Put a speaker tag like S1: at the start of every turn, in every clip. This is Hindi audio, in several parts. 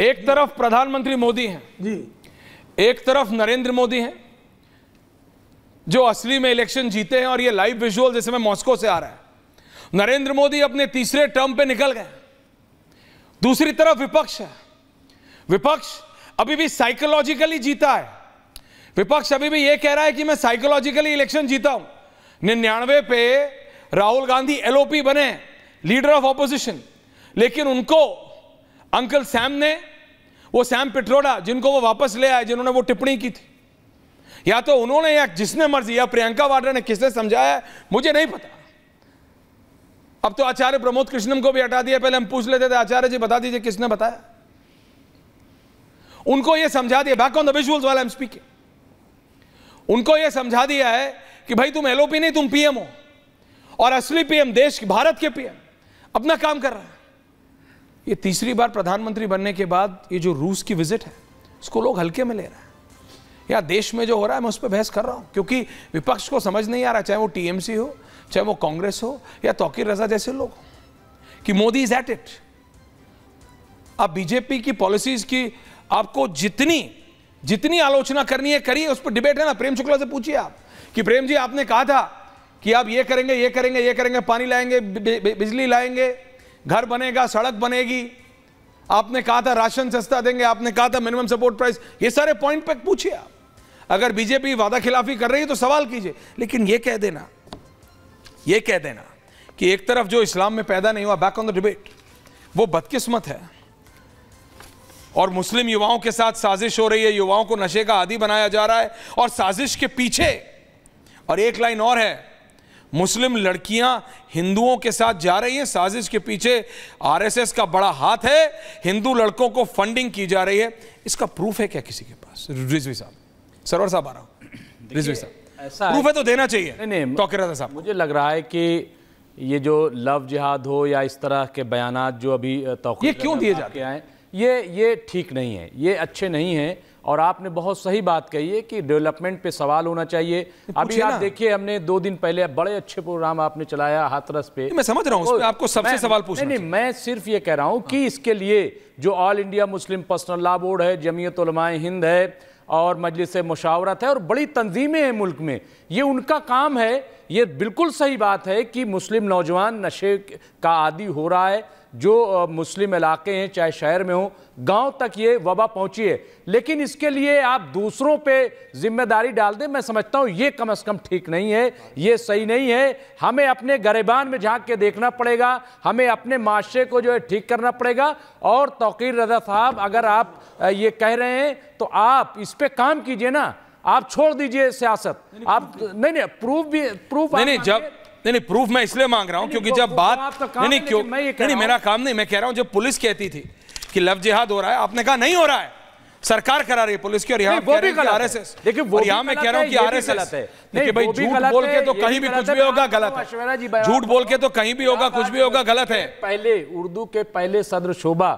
S1: एक तरफ प्रधानमंत्री मोदी हैं जी एक तरफ नरेंद्र मोदी हैं जो असली में इलेक्शन जीते हैं और ये लाइव विजुअल जैसे मैं मॉस्को से आ रहा है नरेंद्र मोदी अपने तीसरे टर्म पे निकल गए दूसरी तरफ विपक्ष है विपक्ष अभी भी साइकोलॉजिकली जीता है विपक्ष अभी भी ये कह रहा है कि मैं साइकोलॉजिकली इलेक्शन जीता हूं निन्यानवे पे राहुल गांधी एलओपी बने लीडर ऑफ ऑपोजिशन लेकिन उनको अंकल सैम ने वो सैम पिट्रोडा जिनको वो वापस ले आए जिन्होंने वो टिप्पणी की थी या तो उन्होंने या जिसने मर्जी या प्रियंका वाड्रा ने किसने समझाया मुझे नहीं पता अब तो आचार्य प्रमोद कृष्णम को भी हटा दिया पहले हम पूछ लेते थे आचार्य जी बता दीजिए किसने बताया उनको यह समझा दिया बैक ऑन द विजुअल्स वाला एम स्पीकिंग उनको यह समझा दिया है कि भाई तुम एलओपी नहीं तुम पीएम हो और असली पीएम देश भारत के पीएम अपना काम कर रहा है ये तीसरी बार प्रधानमंत्री बनने के बाद ये जो रूस की विजिट है इसको लोग हल्के में ले रहे हैं या देश में जो हो रहा है मैं उस पर बहस कर रहा हूँ क्योंकि विपक्ष को समझ नहीं आ रहा चाहे वो टीएमसी हो चाहे वो कांग्रेस हो या तोकीर रजा जैसे लोग कि मोदी इज एट इट अब बीजेपी की पॉलिसीज की आपको जितनी जितनी आलोचना करनी है करिए उस पर डिबेट है ना प्रेम शुक्ला से पूछिए आप कि प्रेम जी आपने कहा था कि आप ये करेंगे ये करेंगे ये करेंगे पानी लाएंगे बिजली लाएंगे घर बनेगा सड़क बनेगी आपने कहा था राशन सस्ता देंगे आपने कहा था मिनिमम सपोर्ट प्राइस ये सारे पॉइंट पे पूछिए आप अगर बीजेपी वादा खिलाफी कर रही है तो सवाल कीजिए लेकिन ये कह देना ये कह देना कि एक तरफ जो इस्लाम में पैदा नहीं हुआ बैक ऑन द डिबेट वो बदकिस्मत है और मुस्लिम युवाओं के साथ साजिश हो रही है युवाओं को नशे का आदि बनाया जा रहा है और साजिश के पीछे और एक लाइन और है मुस्लिम लड़कियां हिंदुओं के साथ जा रही हैं साजिश के पीछे आरएसएस का बड़ा हाथ है हिंदू लड़कों को फंडिंग की जा रही है इसका प्रूफ है क्या किसी के पास रिजवी साहब सरवर साहब आ रहा हूँ रिजवी साहब ऐसा प्रूफ है तो देना चाहिए
S2: नहीं नहीं साहब मुझे लग रहा है कि ये जो लव जिहाद हो या इस तरह के बयान जो अभी तो क्यों दिए जाते हैं ये ये ठीक नहीं है ये अच्छे नहीं हैं और आपने बहुत सही बात कही है कि डेवलपमेंट पे सवाल होना चाहिए तो अभी आप देखिए हमने दो दिन पहले बड़े अच्छे प्रोग्राम आपने चलाया हाथरस पे मैं समझ रहा हूँ आपको सबसे सवाल पूछना नहीं, नहीं मैं सिर्फ ये कह रहा हूँ कि हाँ। इसके लिए जो all India Muslim personal law board है जमीयत हिंद है और मजलिस मुशावरत है और बड़ी तंजीमें हैं मुल्क में ये उनका काम है ये बिल्कुल सही बात है कि मुस्लिम नौजवान नशे का आदि हो रहा है जो मुस्लिम इलाके हैं चाहे शहर में हो गांव तक ये वबा पहुंची है लेकिन इसके लिए आप दूसरों पे जिम्मेदारी डाल दें मैं समझता हूं ये कम से कम ठीक नहीं है ये सही नहीं है हमें अपने गरेबान में झांक के देखना पड़ेगा हमें अपने माशरे को जो है ठीक करना पड़ेगा और तोकीर रजा साहब अगर आप ये कह रहे हैं तो आप इस पर काम कीजिए ना आप छोड़ दीजिए सियासत आप नहीं नहीं प्रूफ भी प्रूफ नहीं नहीं जब नहीं नहीं प्रूफ मैं इसलिए मांग रहा हूँ क्योंकि जब बात नहीं नहीं क्यों नहीं मेरा
S1: काम नहीं मैं कह रहा हूँ जब पुलिस कहती थी कि लव जिहाद हो रहा है आपने कहा नहीं हो रहा है सरकार करा रही है पुलिस की और यहाँ कह रहे एस देखिए वो यहाँ मैं कह रहा हूँ कि एस देखिए भाई झूठ बोल के तो कहीं भी कुछ भी होगा गलत
S2: है
S1: झूठ बोल के तो कहीं भी होगा कुछ भी होगा गलत है
S2: पहले उर्दू के पहले सदर शोभा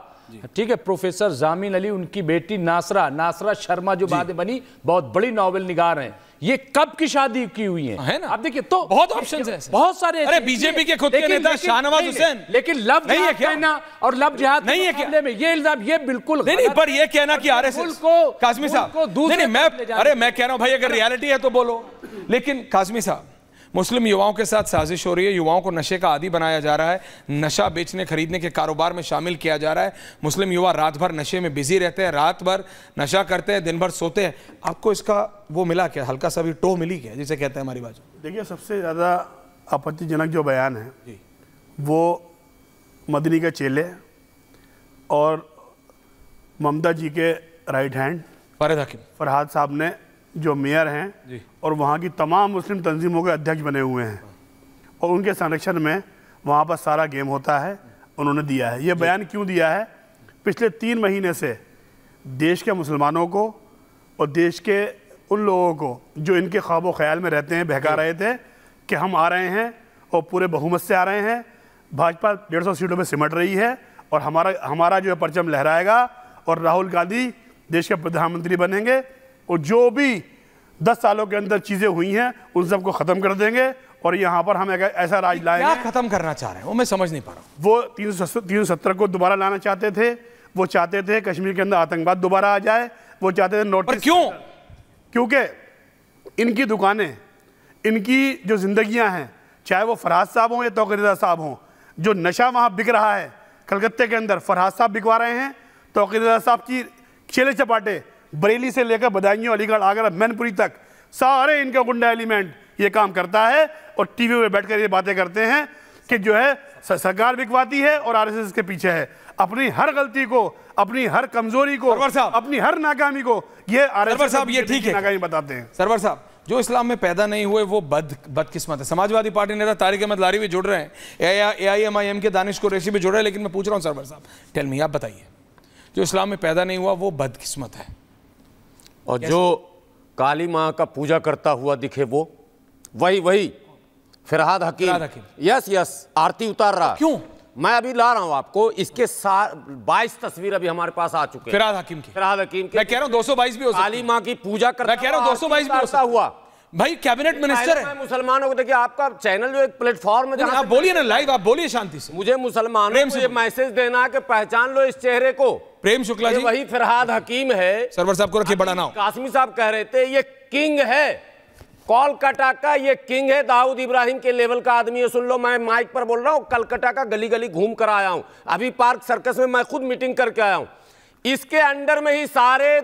S2: ठीक है प्रोफेसर जामिन अली उनकी बेटी नासरा नासरा शर्मा जो बाद में बनी बहुत बड़ी नॉवल निगार हैं ये कब की शादी की हुई है, है ना? आप देखिए तो बहुत ऑप्शंस हैं बहुत सारे अरे बीजेपी के खुद के नेता शाहनवाज हुसैन लेकिन लव नहीं है क्या ना और लव जिहाद नहीं है क्या में
S1: ये इल्जाम ये बिल्कुल नहीं नहीं पर ये कहना कि आरएसएस को काजमी साहब नहीं मैं अरे मैं कह रहा हूं भाई अगर रियलिटी है तो बोलो लेकिन काजमी साहब मुस्लिम युवाओं के साथ साजिश हो रही है युवाओं को नशे का आदि बनाया जा रहा है नशा बेचने खरीदने के कारोबार में शामिल किया जा रहा है मुस्लिम युवा रात भर नशे में बिजी रहते हैं रात भर नशा करते हैं दिन भर सोते हैं आपको इसका
S3: वो मिला क्या हल्का सा भी टो मिली क्या जिसे कहते हैं हमारी बाजू देखिए सबसे ज़्यादा आपत्तिजनक जो बयान है वो मदनी के चेले और ममता जी के राइट हैंड फरहद हकीम फरहाद साहब ने जो मेयर हैं और वहाँ की तमाम मुस्लिम तंजीमों के अध्यक्ष बने हुए हैं और उनके संरक्षण में वहाँ पर सारा गेम होता है उन्होंने दिया है ये बयान क्यों दिया है पिछले तीन महीने से देश के मुसलमानों को और देश के उन लोगों को जो इनके ख्वाब ख्याल में रहते हैं बहका रहे थे कि हम आ रहे हैं और पूरे बहुमत से आ रहे हैं भाजपा डेढ़ सौ सीटों पर सिमट रही है और हमारा हमारा जो है परचम लहराएगा और राहुल गांधी देश के प्रधानमंत्री बनेंगे और जो भी दस सालों के अंदर चीज़ें हुई हैं उन सबको ख़त्म कर देंगे और यहाँ पर हम एक ऐसा राज लाए क्या खत्म करना चाह रहे हैं वो मैं समझ नहीं पा रहा वो तीन सौ तीन सौ सत्तर को दोबारा लाना चाहते थे वो चाहते थे कश्मीर के अंदर आतंकवाद दोबारा आ जाए वो चाहते थे नोटिस क्यों क्योंकि इनकी दुकानें इनकी जो जिंदगियां हैं चाहे वो फराज साहब हों या तोकरीदा साहब हों जो नशा वहाँ बिक रहा है कलकत्ते के अंदर फरहाद साहब बिकवा रहे हैं तोकरीदा साहब की चेले चपाटे बरेली से लेकर बदायूं अलीगढ़ आगरा मैनपुरी तक सारे इनका गुंडा एलिमेंट ये काम करता है और टीवी पे बैठकर ये बातें करते हैं कि जो है सरकार बिकवाती है और आरएसएस के पीछे है अपनी हर गलती को अपनी हर कमजोरी को अपनी हर नाकामी को ये आरएसएस साहब ये ठीक है नाकामी बताते हैं
S1: सरवर साहब जो इस्लाम में पैदा नहीं हुए वो बद बदकिस्मत है समाजवादी पार्टी नेता तारिक अहमद लारी भी जुड़ रहे हैं ए आई एम आई एम के दानिश कुरैशी भी जुड़ रहे हैं लेकिन मैं पूछ रहा हूँ सरवर साहब टेल मी आप बताइए
S4: जो इस्लाम में पैदा नहीं हुआ वो बदकिस्मत है और जो काली माँ का पूजा करता हुआ दिखे वो वही वही फिरहाद हकीम यस यस आरती उतार रहा क्यों मैं अभी ला रहा हूं आपको इसके बाईस तस्वीर अभी हमारे पास आ चुके फिराद हकीम की फिराद हकीम की मैं कह रहा हूं दो सौ बाईस भी हो काली माँ की पूजा कर रहा हूं दो सौ बाईस भी हुआ भाई कैबिनेट मिनिस्टर है मुसलमानों को देखिए आपका चैनल जो एक प्लेटफॉर्म है आप बोलिए ना लाइव आप बोलिए शांति से मुझे मुसलमानों को मैसेज देना है कि पहचान लो इस चेहरे को प्रेम शुक्ला जी वही फरहाद हकीम है सरवर
S1: साहब को रखिए बड़ा नाम
S4: कासमी साहब कह रहे थे ये किंग है कोलकाता का ये किंग है दाऊद इब्राहिम के लेवल का आदमी है सुन लो मैं माइक पर बोल रहा हूँ कलकत्ता का गली गली घूम कर आया हूँ अभी पार्क सर्कस में मैं खुद मीटिंग करके आया हूँ इसके अंडर में ही सारे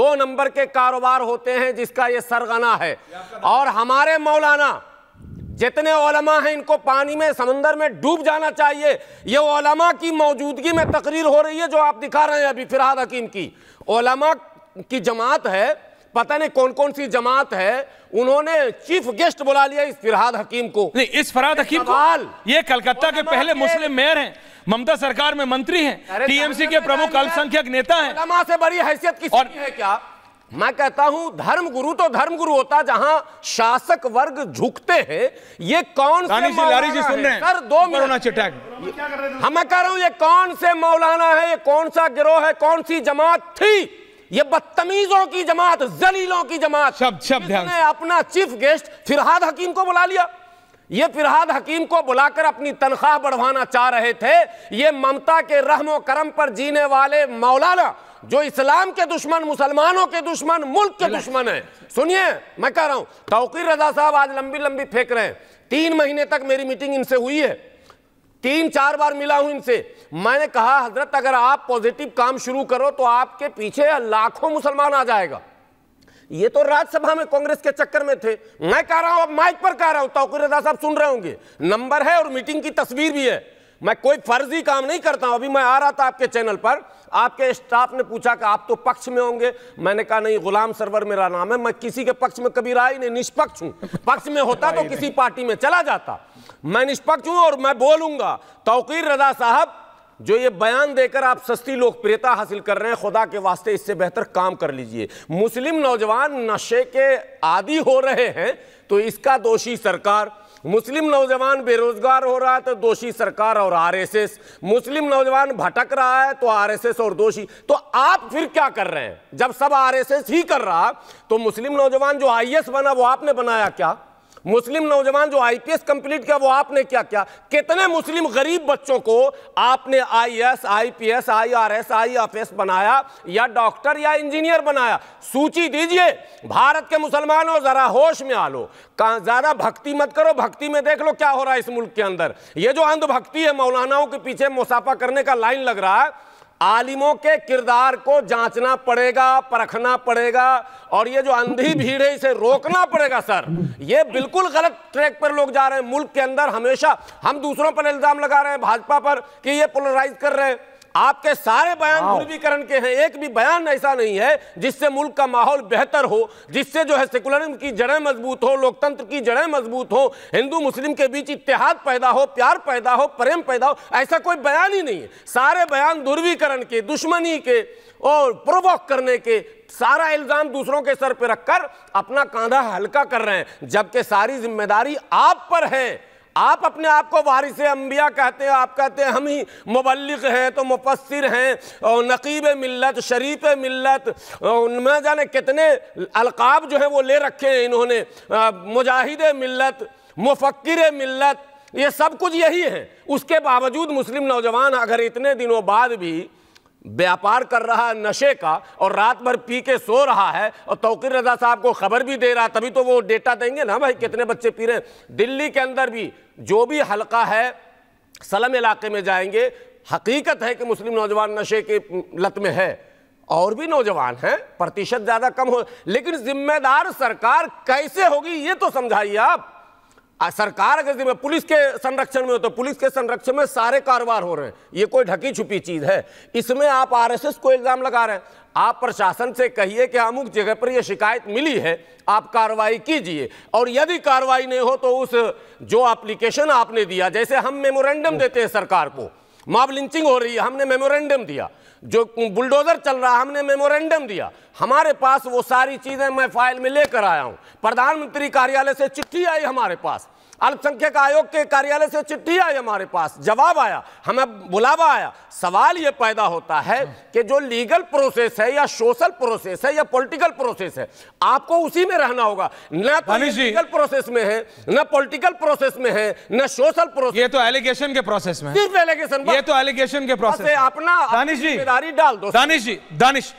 S4: दो नंबर के कारोबार होते हैं जिसका ये सरगना है और हमारे मौलाना जितने ओलमा हैं इनको पानी में समंदर में डूब जाना चाहिए ये ओलमा की मौजूदगी में तकरीर हो रही है जो आप दिखा रहे हैं अभी फिरहाद हकीम की ओलमा की जमात है पता नहीं कौन कौन सी जमात है उन्होंने चीफ गेस्ट बुला लिया इस फिरहाद हकीम को नहीं इस फिरहाद हकीम को ये कलकत्ता के पहले मुस्लिम मेयर हैं ममता सरकार में मंत्री हैं टीएमसी के प्रमुख अल्पसंख्यक नेता हैं से बड़ी हैसियत की है क्या मैं कहता हूं धर्म गुरु तो धर्म गुरु होता जहां शासक वर्ग झुकते हैं ये कौन से मौलाना जी सुन रहे हैं सर दो मिनट
S3: हम
S4: हाँ, मैं कह रहा हूं ये कौन से मौलाना है ये कौन सा गिरोह है कौन सी जमात थी ये बदतमीजों की जमात जलीलों की जमात शब्द शब्द अपना चीफ गेस्ट फिरहाद हकीम को बुला लिया ये फिरहाद हकीम को बुलाकर अपनी तनख्वाह बढ़वाना चाह रहे थे ये ममता के रहम करम पर जीने वाले मौलाना जो इस्लाम के दुश्मन मुसलमानों के दुश्मन मुल्क के दुश्मन है सुनिए मैं कह रहा हूं तोकीर रजा साहब आज लंबी लंबी फेंक रहे हैं तीन महीने तक मेरी मीटिंग इनसे हुई है तीन चार बार मिला हूं इनसे मैंने कहा हजरत अगर आप पॉजिटिव काम शुरू करो तो आपके पीछे लाखों मुसलमान आ जाएगा ये तो राज्यसभा में कांग्रेस के चक्कर में थे मैं कह रहा हूं अब माइक पर कह रहा हूं तोकर रजा साहब सुन रहे होंगे नंबर है और मीटिंग की तस्वीर भी है मैं कोई फर्जी काम नहीं करता हूं अभी मैं आ रहा था आपके चैनल पर आपके स्टाफ ने पूछा कि आप तो पक्ष में होंगे मैंने कहा नहीं गुलाम सरवर मेरा नाम है मैं किसी के पक्ष में कभी रहा ही नहीं निष्पक्ष हूं पक्ष में होता तो किसी पार्टी में चला जाता मैं निष्पक्ष हूं और मैं बोलूंगा तोकीर रजा साहब जो ये बयान देकर आप सस्ती लोकप्रियता हासिल कर रहे हैं खुदा के वास्ते इससे बेहतर काम कर लीजिए मुस्लिम नौजवान नशे के आदि हो रहे हैं तो इसका दोषी सरकार मुस्लिम नौजवान बेरोजगार हो रहा है तो दोषी सरकार और आरएसएस मुस्लिम नौजवान भटक रहा है तो आरएसएस और दोषी तो आप फिर क्या कर रहे हैं जब सब आरएसएस ही कर रहा तो मुस्लिम नौजवान जो आईएएस बना वो आपने बनाया क्या मुस्लिम नौजवान जो आईपीएस कंप्लीट किया वो आपने क्या किया कितने मुस्लिम गरीब बच्चों को आपने आईएएस आईपीएस आईआरएस आईएफएस बनाया या डॉक्टर या इंजीनियर बनाया सूची दीजिए भारत के मुसलमानों जरा होश में आ लो जरा भक्ति मत करो भक्ति में देख लो क्या हो रहा है इस मुल्क के अंदर ये जो अंधभक्ति है मौलानाओं के पीछे मुसाफा करने का लाइन लग रहा है आलिमों के किरदार को जांचना पड़ेगा परखना पड़ेगा और ये जो अंधी भीड़ है इसे रोकना पड़ेगा सर ये बिल्कुल गलत ट्रैक पर लोग जा रहे हैं मुल्क के अंदर हमेशा हम दूसरों पर इल्ज़ाम लगा रहे हैं भाजपा पर कि ये पोलराइज कर रहे हैं आपके सारे बयान ध्रुवीकरण के हैं एक भी बयान ऐसा नहीं है जिससे मुल्क का माहौल बेहतर हो जिससे जो है सेकुलरिज्म की जड़ें मजबूत हो लोकतंत्र की जड़ें मजबूत हो हिंदू मुस्लिम के बीच इतिहाद पैदा हो प्यार पैदा हो प्रेम पैदा हो ऐसा कोई बयान ही नहीं है सारे बयान ध्रुवीकरण के दुश्मनी के और प्रोवोक करने के सारा इल्जाम दूसरों के सर पर रखकर अपना कांधा हल्का कर रहे हैं जबकि सारी जिम्मेदारी आप पर है आप अपने आप को वारिस अम्बिया कहते हैं आप कहते हैं हम ही मुबलिक हैं तो मुफसर हैं और नकीब मिलत शरीफ मिलत उनमें जाने कितने अलकाब जो हैं वो ले रखे हैं इन्होंने मुजाहिद मिलत मुफक्र मिलत ये सब कुछ यही है उसके बावजूद मुस्लिम नौजवान अगर इतने दिनों बाद भी व्यापार कर रहा है नशे का और रात भर पी के सो रहा है और तोकिर रजा साहब को खबर भी दे रहा तभी तो वो डेटा देंगे ना भाई कितने बच्चे पी रहे हैं दिल्ली के अंदर भी जो भी हल्का है सलम इलाके में जाएंगे हकीकत है कि मुस्लिम नौजवान नशे के लत में है और भी नौजवान हैं प्रतिशत ज़्यादा कम हो लेकिन जिम्मेदार सरकार कैसे होगी ये तो समझाइए आप सरकार अगर पुलिस के संरक्षण में हो तो पुलिस के संरक्षण में सारे कारोबार हो रहे हैं ये कोई ढकी छुपी चीज़ है इसमें आप आरएसएस को इल्ज़ाम लगा रहे हैं आप प्रशासन से कहिए कि अमुक जगह पर यह शिकायत मिली है आप कार्रवाई कीजिए और यदि कार्रवाई नहीं हो तो उस जो एप्लीकेशन आपने दिया जैसे हम मेमोरेंडम देते हैं सरकार को मॉब लिंचिंग हो रही है हमने मेमोरेंडम दिया जो बुलडोजर चल रहा है हमने मेमोरेंडम दिया हमारे पास वो सारी चीज़ें मैं फाइल में लेकर आया हूँ प्रधानमंत्री कार्यालय से चिट्ठी आई हमारे पास अल्पसंख्यक आयोग के कार्यालय से चिट्ठी आई हमारे पास जवाब आया हमें बुलावा आया सवाल यह पैदा होता है कि जो लीगल प्रोसेस है या सोशल प्रोसेस है या पॉलिटिकल प्रोसेस है आपको उसी में रहना होगा न तो लीगल प्रोसेस में है न पॉलिटिकल प्रोसेस में है न सोशल प्रोसेस ये तो एलिगेशन के प्रोसेस में
S3: एलिगेशन ये
S4: तो एलिगेशन के प्रोसेस अपना दानिश जी
S3: डाल दो दानिश
S1: जी दानिश